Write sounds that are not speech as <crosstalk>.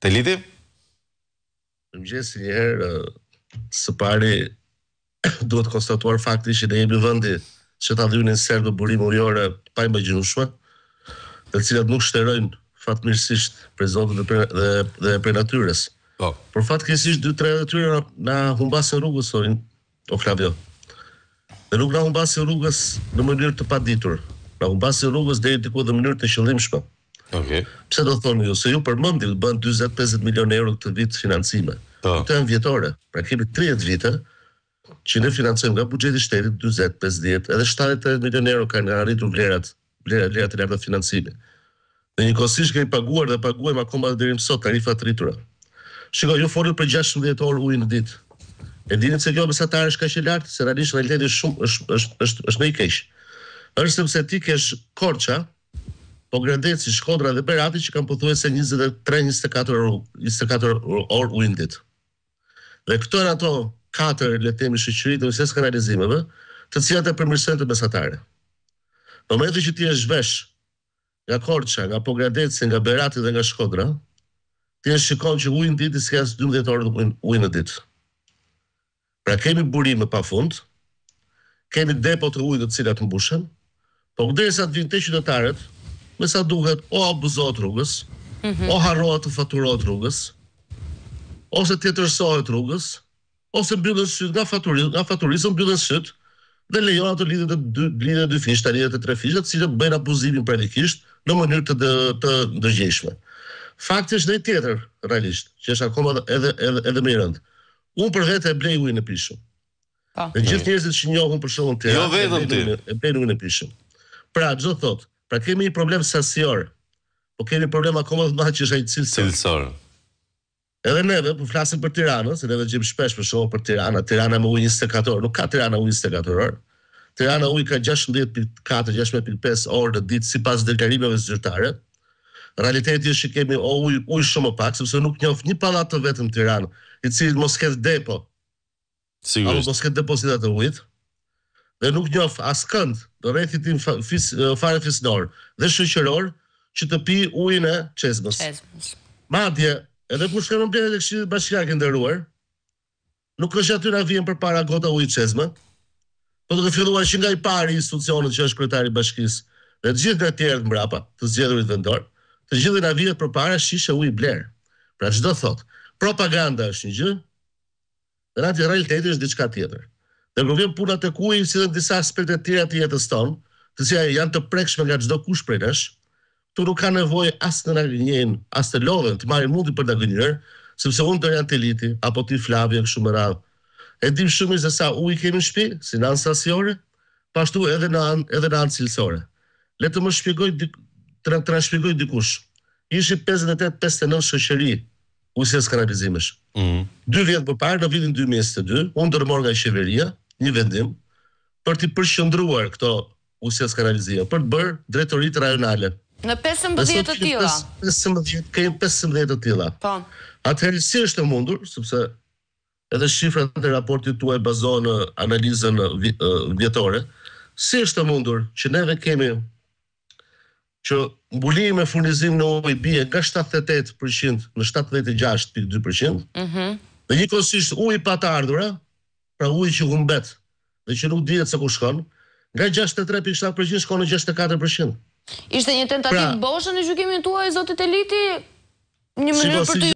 Të lidi? Më gjësë herë, uh, së pari, <clears throat> duhet konstatuar fakti që ne jemi vëndi që ta dhjunin sërë në burim ujore pa ima gjënushme, dhe cilat nuk shterojnë fatmirësisht për zotën dhe, dhe, dhe për natyres. Oh. Po. Por fatë kësisht, dy tre natyre na humbasë rrugës, sorin, o Flavio. Dhe nuk na humbasë rrugës në mënyrë të pa ditur. Na humbasë rrugës dhe i të dhe mënyrë të shëllim shpa. Okay. Pse do thonë ju se ju përmendni të bën 40-50 milionë euro këtë vit financime. Po. Këto janë vjetore, pra kemi 30 vite që ne financojmë nga buxheti i shtetit 40-50, edhe 70 milionë euro kanë nga arritur vlerat, vlerat e vlerave të financimit. Dhe një kosish paguar dhe paguajmë akoma deri më sot tarifa të rritura. Shikoj, ju folët për 16 orë ujin në ditë. E dini se kjo mesatar është kaq e lartë se realisht realiteti shumë është është është më i keq. sepse ti kesh korça, po Shkodra dhe Berati që kanë pothuajse 23-24 24 orë windit. Dhe këto janë ato katër le të themi shoqëri të ushtes kanalizimeve, të cilat e përmirësojnë të besatare. Në momentin që ti e zhvesh nga Korqa, nga Pogradeci, nga Berati dhe nga Shkodra, ti e shikon që ujnë ditë i skas 12 orë uji ujnë ditë. Pra kemi burime pa fund, kemi depo të ujit të cilat mbushen, por derisa të vinë të qytetarët, me sa duket o abuzot rrugës, mm -hmm. o harrohet të faturohet rrugës, ose të tërsohet rrugës, ose mbyllën syt nga faturit, nga faturisë mbyllën syt dhe lejohet të lidhet të dy lidhet dy fish tani të tre fishat, si të bëjnë abuzimin praktikisht në mënyrë të dë, të ndërgjeshme. Fakti është një tjetër realisht, që është akoma edhe edhe edhe më i rëndë. Unë për vetë e blej ujin e pishëm. Po. Dhe gjithë njerëzit që njohun për shkakun të tij. Jo vetëm ti. E blej ujin e pishëm. Pra, çdo thotë, Pra kemi një problem sasior, po kemi problem akoma të madhë që është ajë cilësor. Cilësor. Edhe neve, po flasim për Tiranën, se neve gjim shpesh për shohë për Tirana, Tirana me ujë 24 orë, nuk ka Tirana ujë 24 orë, Tirana ujë ka 16.4-16.5 orë në ditë, si pas zyrtare, Realiteti është që kemi ujë uj shumë pak, sepse nuk njofë një pallat të vetëm Tiranë, i cilë mos ketë depo, Sigurisht. Apo mos ketë depozitat e ujit dhe nuk njof as kënd, do rejti tim fare fisnor dhe shëqëror, që të pi ujnë e qezmës. Madje, edhe kur shkëmë në plenet e këshirë bashkëra këndë ruar, nuk është aty në vijen për para gota ujë qezmë, po të këfiluar që nga i pari institucionet që është kretari bashkisë, dhe gjithë nga tjerët mbrapa të zgjedhurit vendor, të gjithë nga vijet për para shishe ujë blerë. Pra që do thotë, propaganda është një gjë, dhe nga të realiteti është diçka tjetër. Dhe kur punat e tek si dhe disa aspekte të tjera të jetës tonë, të cilat janë të prekshme nga çdo kush prej nesh, tu nuk ka nevojë as të na asë as të lodhen, të marrin mundi për ta sepse unë do janë të liti apo i Flavia kështu më radh. E dim shumë se sa i kemi në shtëpi, si në anë pastu edhe në edhe në anë cilësore. Le të më shpjegoj dik tra shpjegoj dikush. Ishi 58 59 shoqëri u skanalizimesh. Mhm. Mm vjet më parë në vitin 2022, unë ndërmor nga qeveria, një vendim për të përshëndruar këto usjes skanalizia, për të bërë drejtorit rajonale. Në 15 të tila? 15, kejmë 15 të tila. Po. Atëherë si është e mundur, sëpse edhe shifrat e raportit tuaj bazo në analizën vjetore, si është e mundur që neve kemi që mbulimi me furnizim në ujë bie nga 78% në 76.2%. Mhm. Mm dhe njëkohësisht uji pa të për ujë që humbet dhe që nuk dihet se ku shkon, nga 63.7% shkon në 64%. Ishte një tentativë pra, boshën e gjykimin tuaj zotit Eliti, një mënyrë po, për të